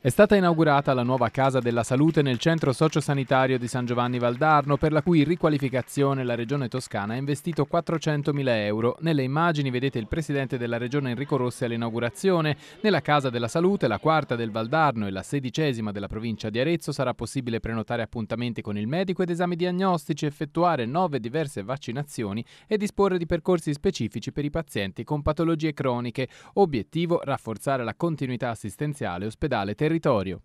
È stata inaugurata la nuova Casa della Salute nel centro sociosanitario di San Giovanni Valdarno, per la cui riqualificazione la Regione Toscana ha investito 400.000 euro. Nelle immagini vedete il presidente della Regione Enrico Rossi all'inaugurazione. Nella Casa della Salute, la quarta del Valdarno e la sedicesima della provincia di Arezzo, sarà possibile prenotare appuntamenti con il medico ed esami diagnostici, effettuare nove diverse vaccinazioni e disporre di percorsi specifici per i pazienti con patologie croniche. Obiettivo rafforzare la continuità assistenziale ospedale-terapia territorio.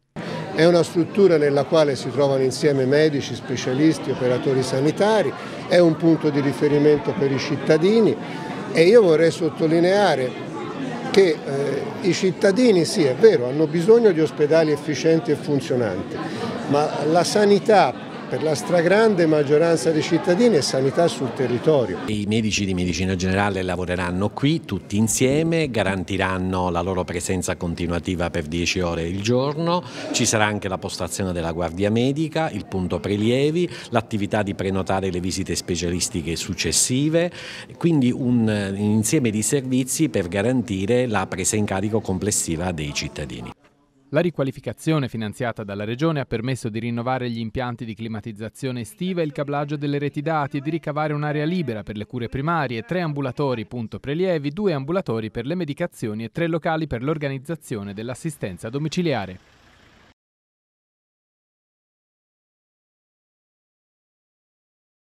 È una struttura nella quale si trovano insieme medici, specialisti, operatori sanitari, è un punto di riferimento per i cittadini e io vorrei sottolineare che eh, i cittadini, sì è vero, hanno bisogno di ospedali efficienti e funzionanti, ma la sanità per la stragrande maggioranza dei cittadini è sanità sul territorio. I medici di medicina generale lavoreranno qui tutti insieme, garantiranno la loro presenza continuativa per 10 ore il giorno, ci sarà anche la postazione della guardia medica, il punto prelievi, l'attività di prenotare le visite specialistiche successive, quindi un eh, insieme di servizi per garantire la presa in carico complessiva dei cittadini. La riqualificazione finanziata dalla Regione ha permesso di rinnovare gli impianti di climatizzazione estiva e il cablaggio delle reti dati e di ricavare un'area libera per le cure primarie, tre ambulatori punto prelievi, due ambulatori per le medicazioni e tre locali per l'organizzazione dell'assistenza domiciliare.